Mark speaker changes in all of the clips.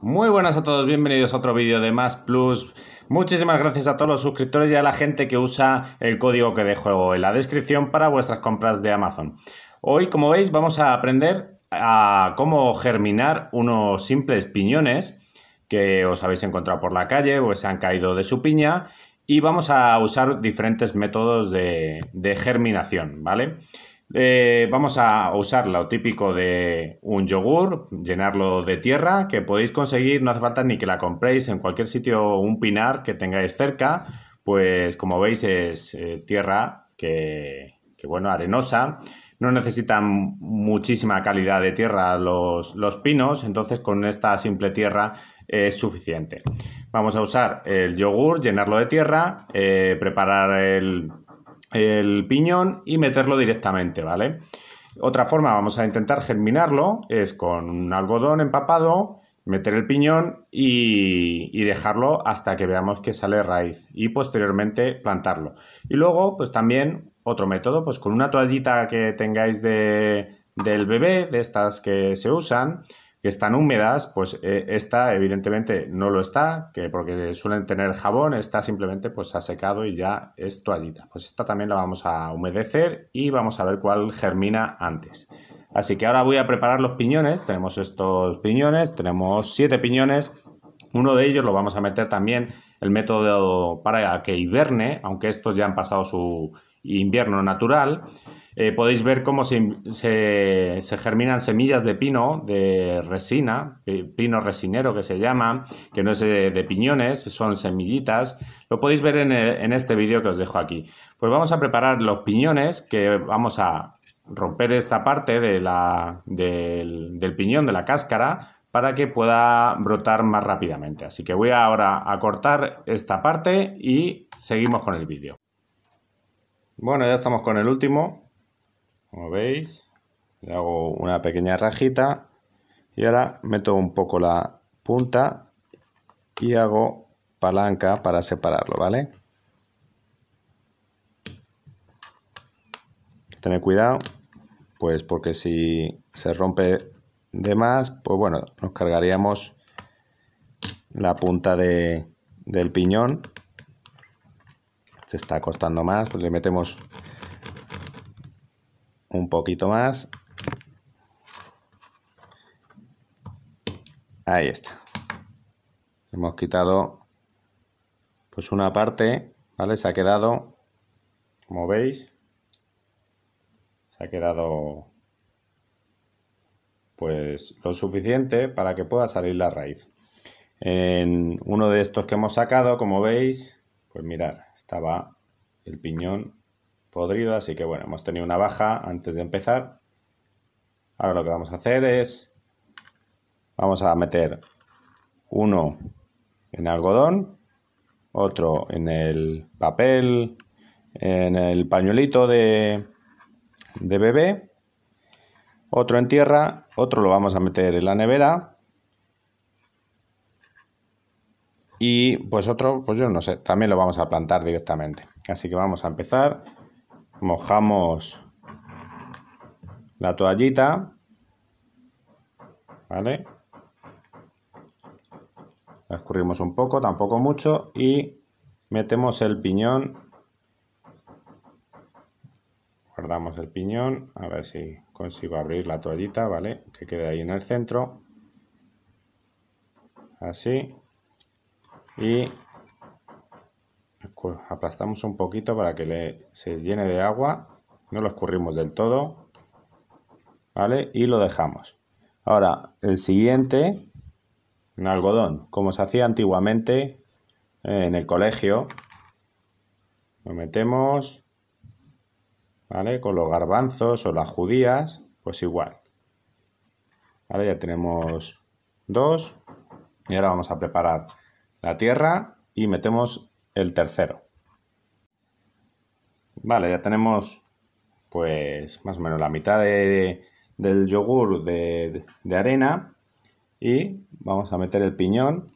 Speaker 1: Muy buenas a todos, bienvenidos a otro vídeo de Más Plus. Muchísimas gracias a todos los suscriptores y a la gente que usa el código que dejo en la descripción para vuestras compras de Amazon. Hoy, como veis, vamos a aprender a cómo germinar unos simples piñones que os habéis encontrado por la calle o se han caído de su piña y vamos a usar diferentes métodos de germinación, ¿vale? Eh, vamos a usar lo típico de un yogur, llenarlo de tierra, que podéis conseguir, no hace falta ni que la compréis en cualquier sitio, un pinar que tengáis cerca, pues como veis es eh, tierra que, bueno, arenosa, no necesitan muchísima calidad de tierra los, pinos, entonces con esta simple tierra es suficiente. Vamos a usar el yogur, llenarlo de tierra, eh, preparar el el piñón y meterlo directamente, ¿vale? Otra forma, vamos a intentar germinarlo, es con un algodón empapado, meter el piñón y, dejarlo hasta que veamos que sale raíz y posteriormente plantarlo. Y luego, pues también otro método, pues con una toallita que tengáis de, del bebé, de estas que se usan, que están húmedas, pues eh, esta evidentemente no lo está, que porque suelen tener jabón, esta simplemente pues ha secado y ya es toallita. Pues esta también la vamos a humedecer y vamos a ver cuál germina antes. Así que ahora voy a preparar los piñones, tenemos estos piñones, tenemos siete piñones, uno de ellos lo vamos a meter también el método para que hiberne, aunque estos ya han pasado su, invierno natural, eh, podéis ver cómo se, germinan semillas de pino, de resina, pino resinero que se llama, que no es de, piñones, son semillitas. Lo podéis ver eh, en, este vídeo que os dejo aquí. Pues vamos a preparar los piñones que vamos a romper esta parte de la, del piñón, de la cáscara, para que pueda brotar más rápidamente. Así que voy ahora a cortar esta parte y seguimos con el vídeo. Bueno, ya estamos con el último. Como veis, le hago una pequeña rajita. Y ahora meto un poco la punta y hago palanca para separarlo, ¿vale? Tener cuidado, pues porque si se rompe de más, pues bueno, nos cargaríamos la punta de, del piñón se está costando más, pues le metemos un poquito más. Ahí está. Hemos quitado pues una parte, ¿vale? Se ha quedado, como veis, se ha quedado pues lo suficiente para que pueda salir la raíz. En uno de estos que hemos sacado, como veis, pues mirar, estaba el piñón podrido, así que bueno, hemos tenido una baja antes de empezar. Ahora lo que vamos a hacer es, vamos a meter uno en algodón, otro en el papel, en el pañuelito de, de bebé, otro en tierra, otro lo vamos a meter en la nevera Y pues otro, pues yo no sé, también lo vamos a plantar directamente. Así que vamos a empezar. Mojamos la toallita. ¿Vale? La escurrimos un poco, tampoco mucho. Y metemos el piñón. Guardamos el piñón. A ver si consigo abrir la toallita, ¿vale? Que quede ahí en el centro. Así y aplastamos un poquito para que se llene de agua, no lo escurrimos del todo, ¿vale? Y lo dejamos. Ahora, el siguiente, un algodón, como se hacía antiguamente eh, en el colegio, lo metemos, ¿vale? Con los garbanzos o las judías, pues igual. ¿Vale? Ya tenemos dos y ahora vamos a preparar la tierra y metemos el tercero. Vale, ya tenemos pues más o menos la mitad del yogur de, arena y vamos a meter el piñón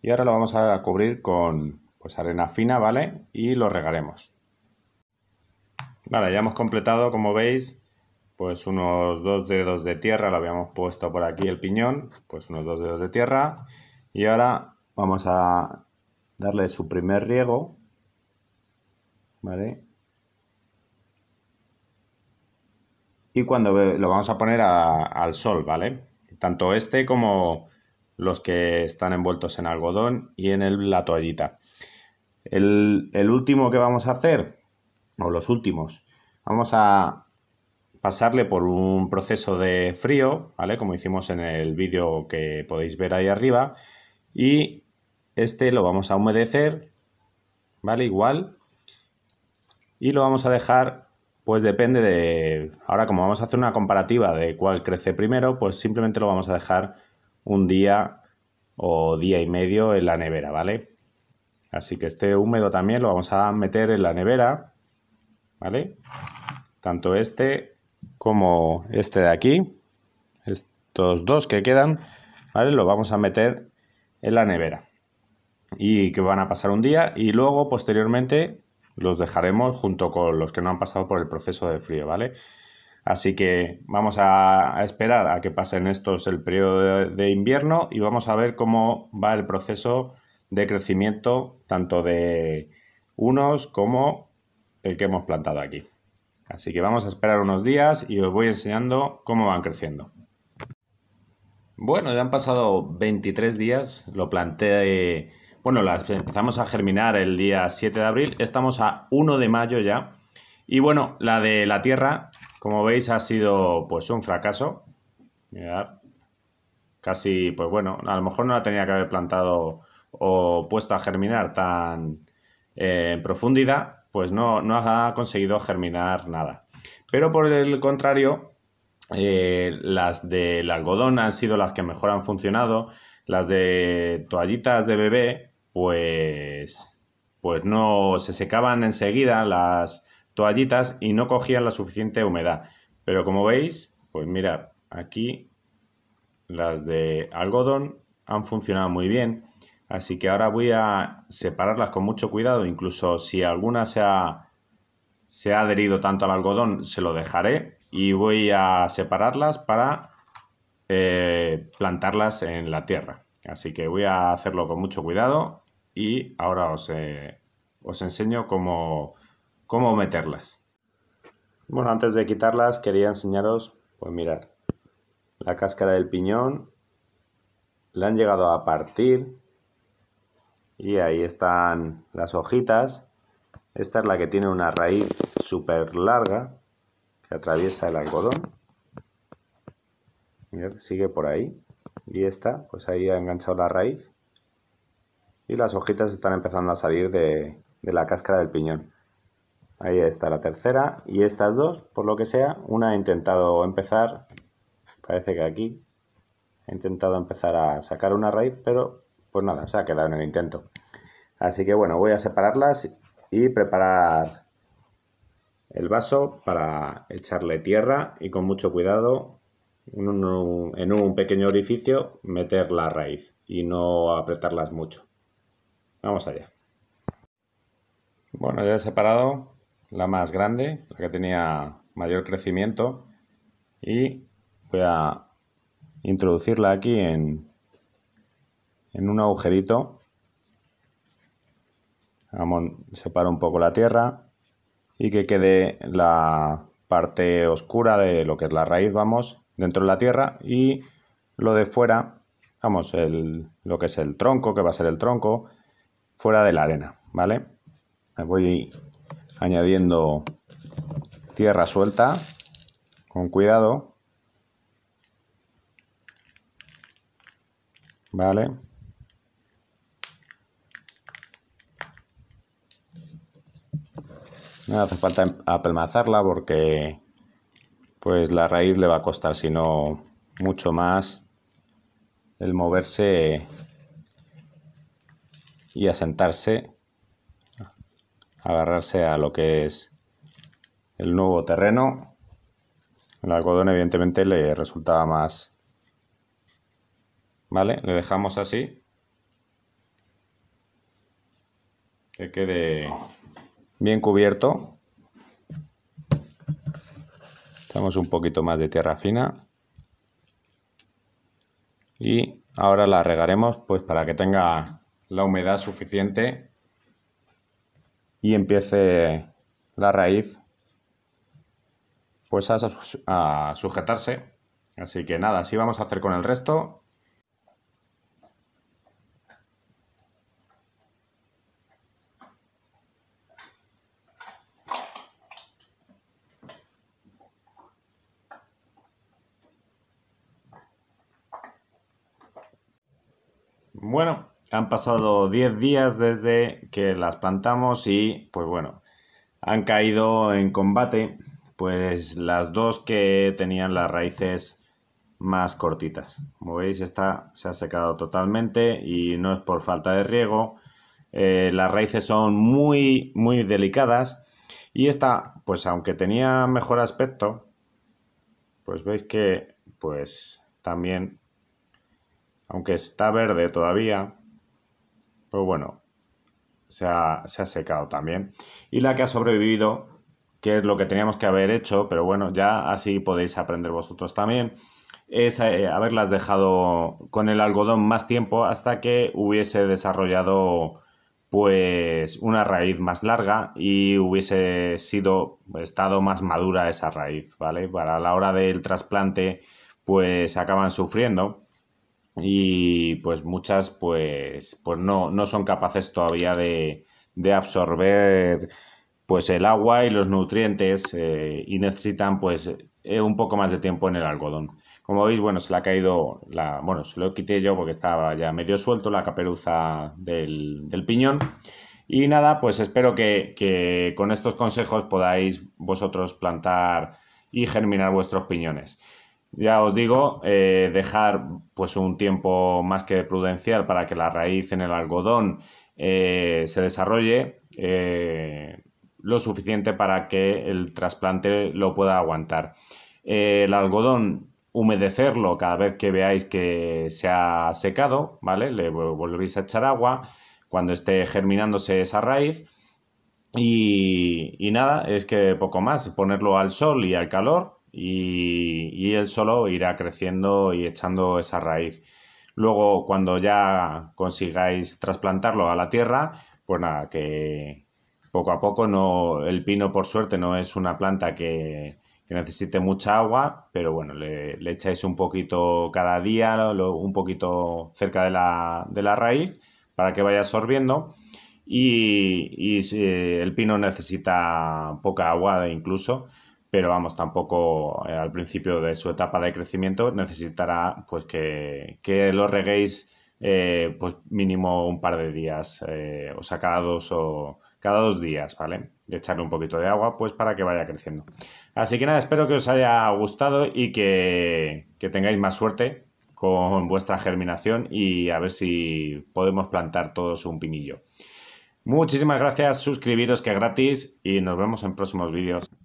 Speaker 1: y ahora lo vamos a cubrir con pues arena fina, ¿vale? Y lo regaremos. Vale, ya hemos completado, como veis, pues unos dos dedos de tierra, lo habíamos puesto por aquí el piñón, pues unos dos dedos de tierra. Y ahora Vamos a darle su primer riego. ¿Vale? Y cuando lo vamos a poner al sol, ¿vale? Tanto este como los que están envueltos en algodón y en el, la toallita. El, último que vamos a hacer, o los últimos, vamos a pasarle por un proceso de frío, ¿vale? Como hicimos en el vídeo que podéis ver ahí arriba, y este lo vamos a humedecer, ¿vale? Igual. Y lo vamos a dejar, pues depende de... Ahora como vamos a hacer una comparativa de cuál crece primero, pues simplemente lo vamos a dejar un día o día y medio en la nevera, ¿vale? Así que este húmedo también lo vamos a meter en la nevera, ¿vale? Tanto este como este de aquí, estos dos que quedan, ¿vale? Lo vamos a meter en la nevera y que van a pasar un día y luego posteriormente los dejaremos junto con los que no han pasado por el proceso de frío, ¿vale? Así que vamos a esperar a que pasen estos el periodo de invierno y vamos a ver cómo va el proceso de crecimiento tanto de unos como el que hemos plantado aquí. Así que vamos a esperar unos días y os voy enseñando cómo van creciendo. Bueno, ya han pasado 23 días, lo planté bueno, las empezamos a germinar el día 7 de abril, estamos a 1 de mayo ya. Y bueno, la de la tierra, como veis, ha sido pues un fracaso. casi, pues bueno, a lo mejor no la tenía que haber plantado o puesto a germinar tan eh, en profundidad, pues no, ha conseguido germinar nada. Pero por el contrario, eh, las del algodón han sido las que mejor han funcionado. Las de toallitas de bebé pues, pues no se secaban enseguida las toallitas y no cogían la suficiente humedad. Pero como veis, pues mira, aquí las de algodón han funcionado muy bien. Así que ahora voy a separarlas con mucho cuidado. Incluso si alguna se ha, se adherido tanto al algodón, se lo dejaré. Y voy a separarlas para eh, plantarlas en la tierra. Así que voy a hacerlo con mucho cuidado y ahora eh, os, enseño cómo, cómo meterlas. Bueno, antes de quitarlas quería enseñaros, pues mirar, la cáscara del piñón, la han llegado a partir y ahí están las hojitas. Esta es la que tiene una raíz súper larga que atraviesa el algodón. sigue por ahí. Y esta, pues ahí ha enganchado la raíz y las hojitas están empezando a salir de, la cáscara del piñón. Ahí está la tercera y estas dos, por lo que sea, una ha intentado empezar, parece que aquí, ha intentado empezar a sacar una raíz, pero pues nada, se ha quedado en el intento. Así que bueno, voy a separarlas y preparar el vaso para echarle tierra y con mucho cuidado en un, en un pequeño orificio meter la raíz y no apretarlas mucho. Vamos allá. Bueno, ya he separado la más grande, la que tenía mayor crecimiento y voy a introducirla aquí en, en un agujerito. Separo un poco la tierra y que quede la parte oscura de lo que es la raíz, vamos, dentro de la tierra y lo de fuera, vamos, lo que es el tronco, que va a ser el tronco, fuera de la arena, ¿vale? voy añadiendo tierra suelta, con cuidado, ¿vale? No hace falta apelmazarla porque pues la raíz le va a costar, si no mucho más el moverse y asentarse, agarrarse a lo que es el nuevo terreno. El algodón evidentemente le resultaba más... ¿Vale? Le dejamos así. Que quede bien cubierto. Echamos un poquito más de tierra fina. Y ahora la regaremos pues para que tenga la humedad suficiente y empiece la raíz pues a, sujetarse. Así que nada, así vamos a hacer con el resto pasado 10 días desde que las plantamos y pues bueno, han caído en combate pues las dos que tenían las raíces más cortitas. Como veis, esta se ha secado totalmente y no es por falta de riego. Eh, las raíces son muy, muy delicadas. Y esta, pues aunque tenía mejor aspecto, pues veis que, pues también, aunque está verde todavía, pero bueno, se ha, secado también. Y la que ha sobrevivido, que es lo que teníamos que haber hecho, pero bueno, ya así podéis aprender vosotros también, es eh, haberlas dejado con el algodón más tiempo hasta que hubiese desarrollado pues una raíz más larga y hubiese sido estado más madura esa raíz, ¿vale? Para la hora del trasplante pues acaban sufriendo y pues muchas pues, pues no, son capaces todavía de, absorber pues el agua y los nutrientes eh, y necesitan pues eh, un poco más de tiempo en el algodón. Como veis, bueno, se le ha caído, la, bueno, se lo quité yo porque estaba ya medio suelto la caperuza del, piñón. Y nada, pues espero que, que con estos consejos podáis vosotros plantar y germinar vuestros piñones. Ya os digo, eh, dejar pues un tiempo más que prudencial para que la raíz en el algodón eh, se desarrolle eh, lo suficiente para que el trasplante lo pueda aguantar. el algodón humedecerlo cada vez que veáis que se ha secado, ¿vale? Le volvéis a echar agua cuando esté germinándose esa raíz. y nada, es que poco más, ponerlo al sol y al calor y, y él solo irá creciendo y echando esa raíz. Luego, cuando ya consigáis trasplantarlo a la tierra, pues nada, que poco a poco el pino por suerte no es una planta que, necesite mucha agua, pero bueno, le, echáis un poquito cada día, un poquito cerca de la, raíz para que vaya absorbiendo. Y, y eh, el pino necesita poca agua incluso, pero vamos, tampoco eh, al principio de su etapa de crecimiento necesitará pues que, lo reguéis eh, pues mínimo un par de días, eh, o sea, cada dos o cada dos días, ¿vale? Echarle un poquito de agua, pues para que vaya creciendo. Así que nada, espero que os haya gustado y que, que tengáis más suerte con vuestra germinación y a ver si podemos plantar todos un pinillo. Muchísimas gracias, suscribiros que es gratis y nos vemos en próximos vídeos.